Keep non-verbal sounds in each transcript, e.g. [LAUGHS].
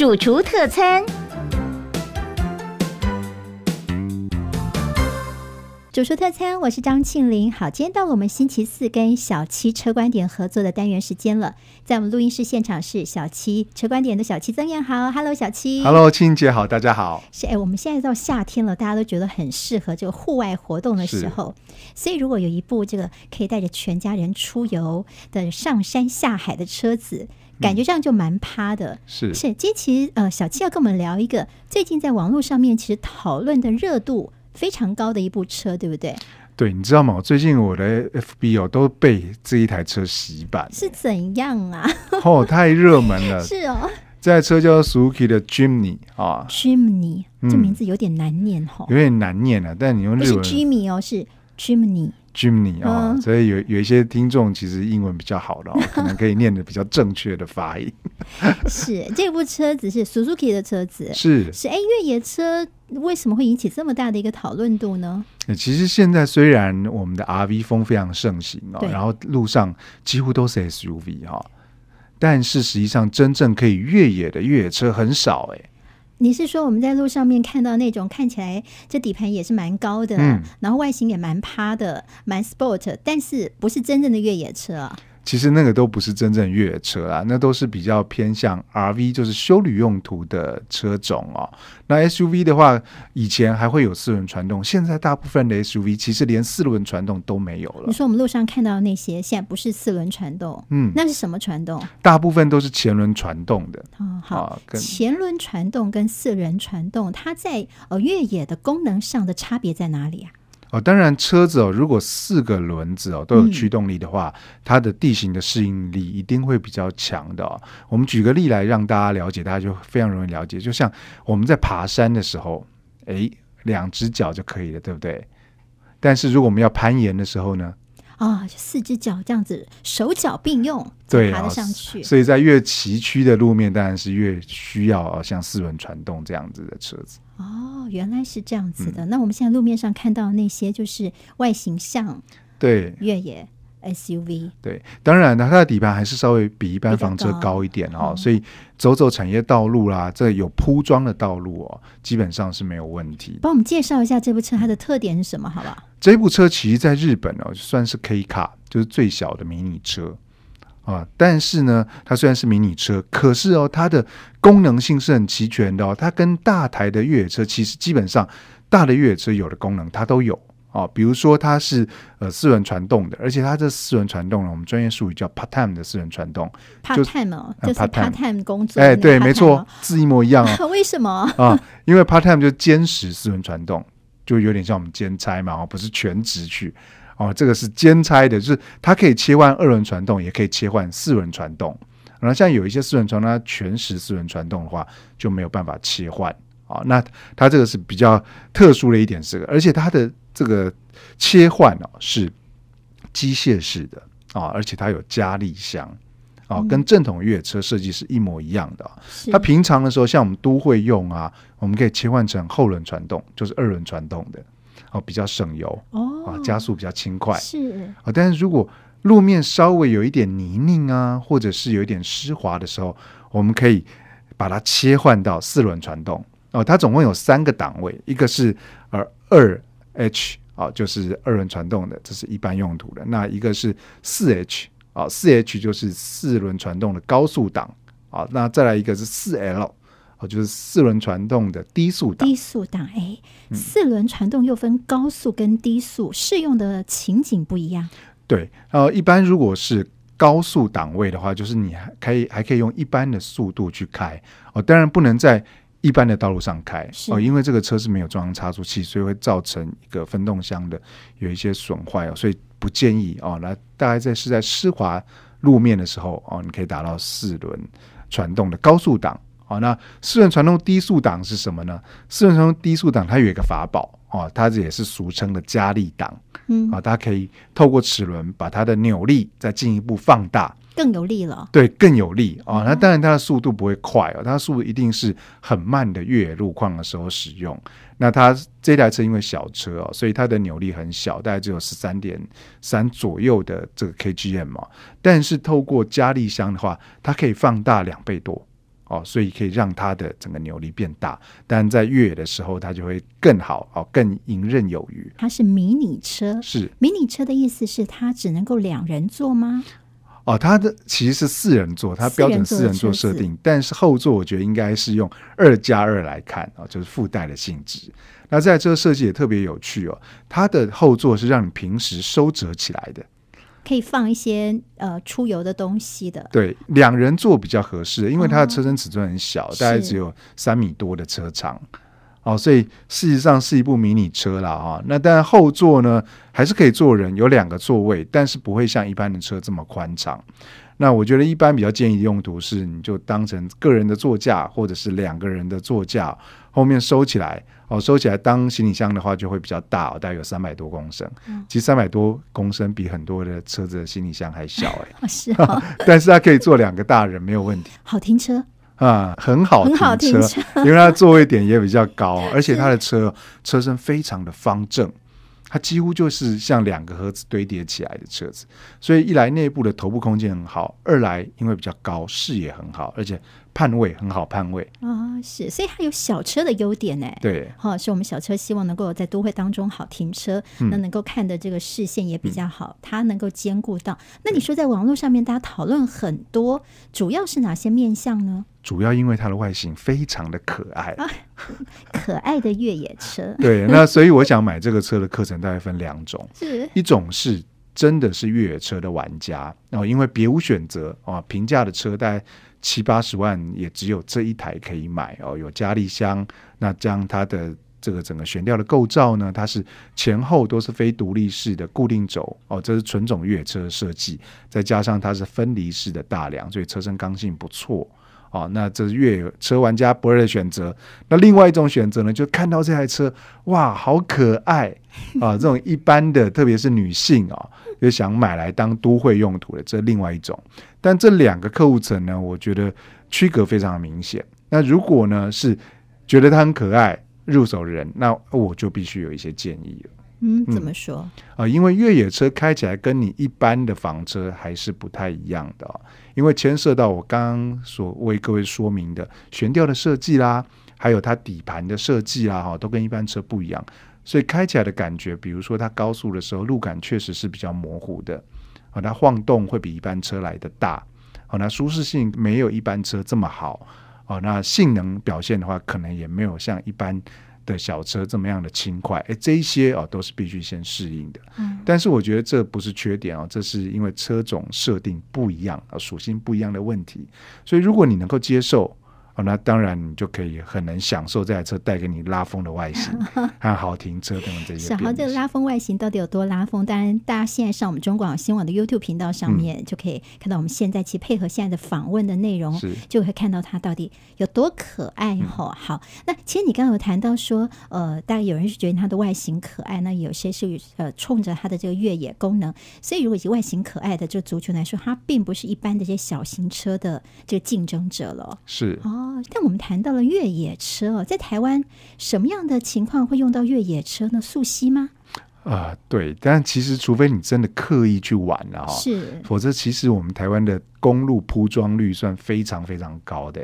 主厨特餐，主厨特餐，我是张庆林。好，今天到了我们星期四跟小七车观点合作的单元时间了。在我们录音室现场是小七车观点的小七曾燕豪，Hello，小七，Hello，青姐，好，大家好。是，哎，我们现在到夏天了，大家都觉得很适合这个户外活动的时候，所以如果有一部这个可以带着全家人出游的上山下海的车子。感觉这样就蛮趴的，是是。今天其实呃，小七要跟我们聊一个最近在网络上面其实讨论的热度非常高的一部车，对不对？对，你知道吗？最近我的 FB 哦都被这一台车洗版，是怎样啊？[LAUGHS] 哦，太热门了。[LAUGHS] 是哦，这台车叫 s u k i 的 Jimny 啊，Jimny 这名字有点难念哈，有点难念啊。但你用日文是 j i m m y 哦，是 Jimny。j i m m y 啊，所以有有一些听众其实英文比较好的，[LAUGHS] 可能可以念的比较正确的发音。[LAUGHS] 是这部车子是 Suzuki 的车子，是是哎，越野车为什么会引起这么大的一个讨论度呢？其实现在虽然我们的 RV 风非常盛行哦，然后路上几乎都是 SUV 哈，但是实际上真正可以越野的越野车很少哎。你是说我们在路上面看到那种看起来这底盘也是蛮高的，然后外形也蛮趴的，蛮 sport，但是不是真正的越野车？其实那个都不是真正越野车啦，那都是比较偏向 R V，就是修旅用途的车种哦。那 S U V 的话，以前还会有四轮传动，现在大部分的 S U V 其实连四轮传动都没有了。你说我们路上看到那些，现在不是四轮传动，嗯，那是什么传动？大部分都是前轮传动的。哦，好，前轮传动跟四轮传动，它在呃越野的功能上的差别在哪里啊？哦，当然，车子哦，如果四个轮子哦都有驱动力的话，它的地形的适应力一定会比较强的哦。我们举个例来让大家了解，大家就非常容易了解。就像我们在爬山的时候，哎，两只脚就可以了，对不对？但是如果我们要攀岩的时候呢？啊，四只脚这样子，手脚并用爬得上去。所以在越崎岖的路面，当然是越需要啊，像四轮传动这样子的车子。哦，原来是这样子的。那我们现在路面上看到那些，就是外形像对越野 SUV。对，当然呢，它的底盘还是稍微比一般房车高一点哦。所以走走产业道路啦，这有铺装的道路哦，基本上是没有问题。帮我们介绍一下这部车，它的特点是什么？好不好？这部车其实，在日本哦，算是 K 卡，就是最小的迷你车啊。但是呢，它虽然是迷你车，可是哦，它的功能性是很齐全的哦。它跟大台的越野车，其实基本上大的越野车有的功能它都有啊。比如说，它是呃四轮传动的，而且它这四轮传动呢，我们专业术语叫 part time 的四轮传动。part time 就是 part time 工作，哎，对，没错，字一模一样啊。[LAUGHS] 为什么啊？因为 part time 就坚持四轮传动。就有点像我们兼差嘛，哦，不是全职去，哦，这个是兼差的，就是它可以切换二轮传动，也可以切换四轮传动。然后像有一些四轮传，它全时四轮传动的话就没有办法切换，啊，那它这个是比较特殊的一点，是个，而且它的这个切换呢是机械式的，啊，而且它有加力箱。哦，跟正统越野车设计是一模一样的它平常的时候，像我们都会用啊，我们可以切换成后轮传动，就是二轮传动的，哦，比较省油哦，啊，加速比较轻快是。啊，但是如果路面稍微有一点泥泞啊，或者是有一点湿滑的时候，我们可以把它切换到四轮传动。哦，它总共有三个档位，一个是呃二 H 啊，就是二轮传动的，这是一般用途的。那一个是四 H。啊，四 H 就是四轮传动的高速档啊，那再来一个是四 L，哦，就是四轮传动的低速档。低速档，哎，四轮传动又分高速跟低速，适用的情景不一样。对，呃，一般如果是高速档位的话，就是你还可以还可以用一般的速度去开哦，当然不能在一般的道路上开哦，因为这个车是没有装差速器，所以会造成一个分动箱的有一些损坏哦，所以。不建议哦，那大概在是在湿滑路面的时候哦，你可以打到四轮传动的高速档哦。那四轮传动低速档是什么呢？四轮传动低速档它有一个法宝哦，它这也是俗称的加力档，嗯啊，它可以透过齿轮把它的扭力再进一步放大，更有力了。对，更有力啊。那当然它的速度不会快哦，它的速度一定是很慢的越野路况的时候使用。那它这台车因为小车哦，所以它的扭力很小，大概只有十三点三左右的这个 k g m 嘛。但是透过加力箱的话，它可以放大两倍多哦，所以可以让它的整个扭力变大。但在越野的时候，它就会更好哦，更游刃有余。它是迷你车，是迷你车的意思是它只能够两人坐吗？哦，它的其实是四人座，它标准四人座设定，但是后座我觉得应该是用二加二来看啊，就是附带的性质。那在这个设计也特别有趣哦，它的后座是让你平时收折起来的，可以放一些呃出游的东西的。对，两人座比较合适，因为它的车身尺寸很小，大概只有三米多的车长。哦，所以事实上是一部迷你车啦，哈。那但后座呢，还是可以坐人，有两个座位，但是不会像一般的车这么宽敞。那我觉得一般比较建议用途是，你就当成个人的座驾，或者是两个人的座驾，后面收起来。哦，收起来当行李箱的话，就会比较大，大概有三百多公升。其实三百多公升比很多的车子的行李箱还小，[LAUGHS] 哎，是。[LAUGHS] 但是它可以坐两个大人，没有问题。好停车。啊，很好，停车，[LAUGHS] 因为它座位点也比较高，[LAUGHS] 而且它的车车身非常的方正，它几乎就是像两个盒子堆叠起来的车子，所以一来内部的头部空间很好，二来因为比较高，视野很好，而且。判位很好判位啊，是，所以它有小车的优点呢。对，哈，是我们小车，希望能够在都会当中好停车，那能够看的这个视线也比较好，它能够兼顾到。那你说在网络上面大家讨论很多，主要是哪些面向呢？主要因为它的外形非常的可爱，[LAUGHS] 可爱的越野车。对，那所以我想买这个车的课程大概分两种，[LAUGHS] 是一种是。真的是越野车的玩家哦，因为别无选择啊。平价的车大概七八十万，也只有这一台可以买哦。有加力箱，那将它的这个整个悬吊的构造呢，它是前后都是非独立式的固定轴哦，这是纯种越野车设计，再加上它是分离式的大梁，所以车身刚性不错。哦，那这是越野车玩家不二的选择。那另外一种选择呢，就看到这台车，哇，好可爱啊！这种一般的，特别是女性啊，就想买来当都会用途的，这另外一种。但这两个客户层呢，我觉得区隔非常明显。那如果呢是觉得它很可爱入手人，那我就必须有一些建议了。嗯，怎么说啊？因为越野车开起来跟你一般的房车还是不太一样的，因为牵涉到我刚刚所为各位说明的悬吊的设计啦，还有它底盘的设计啦，哈，都跟一般车不一样，所以开起来的感觉，比如说它高速的时候，路感确实是比较模糊的，啊，它晃动会比一般车来的大，啊，那舒适性没有一般车这么好，哦，那性能表现的话，可能也没有像一般。的小车这么样的轻快，哎，这一些啊都是必须先适应的。嗯，但是我觉得这不是缺点哦，这是因为车种设定不一样，啊属性不一样的问题。所以如果你能够接受。哦，那当然，你就可以很能享受这台车带给你拉风的外形，很 [LAUGHS] 好停车等等这些。小豪这个拉风外形到底有多拉风？当然，大家现在上我们中广新闻网的 YouTube 频道上面，就可以看到我们现在其实配合现在的访问的内容，就会看到它到底有多可爱。吼，好，那其实你刚刚有谈到说，呃，大概有人是觉得它的外形可爱，那有些是呃冲着它的这个越野功能。所以，如果以外形可爱的这族群来说，它并不是一般的这些小型车的这个竞争者了。是哦。但我们谈到了越野车哦，在台湾什么样的情况会用到越野车呢？溯溪吗？啊，对，但其实除非你真的刻意去玩了哦、是，否则其实我们台湾的公路铺装率算非常非常高的。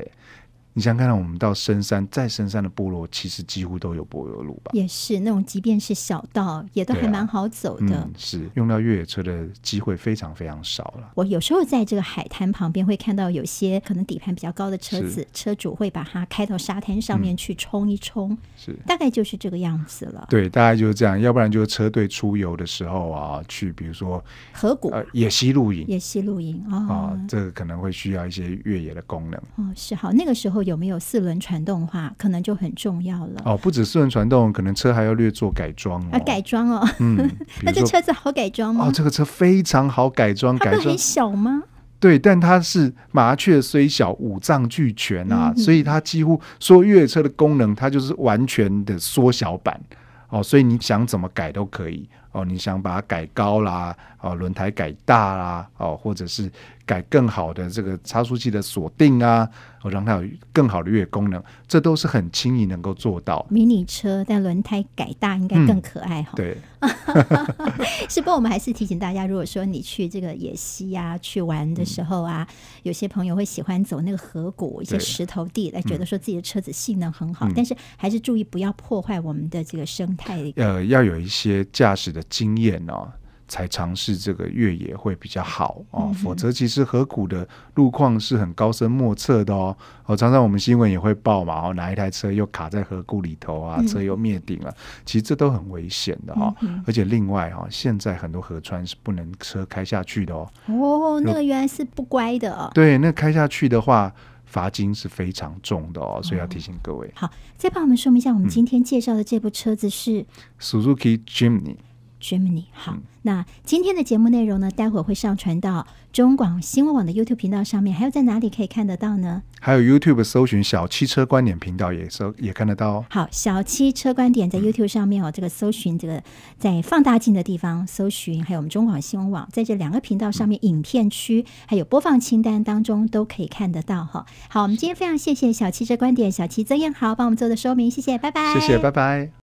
你想看看，我们到深山再深山的部落，其实几乎都有柏油路吧？也是那种，即便是小道，也都还蛮好走的。是用到越野车的机会非常非常少了。我有时候在这个海滩旁边会看到有些可能底盘比较高的车子，车主会把它开到沙滩上面去冲一冲。是大概就是这个样子了。对，大概就是这样。要不然就是车队出游的时候啊，去比如说河谷野溪露营、野溪露营啊，这个可能会需要一些越野的功能。哦，是好，那个时候。有没有四轮传动化可能就很重要了哦！不止四轮传动，可能车还要略做改装哦。改装哦，嗯，[LAUGHS] 那这车子好改装吗？哦，这个车非常好改装，改装小吗？对，但它是麻雀虽小，五脏俱全啊，所以它几乎说越野车的功能，它就是完全的缩小版哦，所以你想怎么改都可以。哦，你想把它改高啦，哦，轮胎改大啦，哦，或者是改更好的这个差速器的锁定啊，哦，让它有更好的越野功能，这都是很轻易能够做到。迷你车，但轮胎改大应该更可爱哈。对，[LAUGHS] 是不？我们还是提醒大家，如果说你去这个野溪啊，去玩的时候啊，有些朋友会喜欢走那个河谷一些石头地，来觉得说自己的车子性能很好，但是还是注意不要破坏我们的这个生态。呃，要有一些驾驶的。经验哦，才尝试这个越野会比较好哦。否则，其实河谷的路况是很高深莫测的哦。哦，常常我们新闻也会报嘛，哦，哪一台车又卡在河谷里头啊？车又灭顶了。其实这都很危险的哈。嗯。而且另外哈，现在很多河川是不能车开下去的哦。哦，那个原来是不乖的。对，那开下去的话，罚金是非常重的哦。所以要提醒各位。好，再帮我们说明一下，我们今天介绍的这部车子是 Suzuki Jimny。Germany，好。那今天的节目内容呢？待会儿会上传到中广新闻网的 YouTube 频道上面，还有在哪里可以看得到呢？还有 YouTube 搜寻“小汽车观点”频道，也搜也看得到哦。好，“小汽车观点”在 YouTube 上面哦，这个搜寻这个在放大镜的地方搜寻，还有我们中广新闻网在这两个频道上面影片区还有播放清单当中都可以看得到。哈，好，我们今天非常谢谢“小汽车观点”小七曾彦豪帮我们做的说明，谢谢，拜拜，谢谢，拜拜。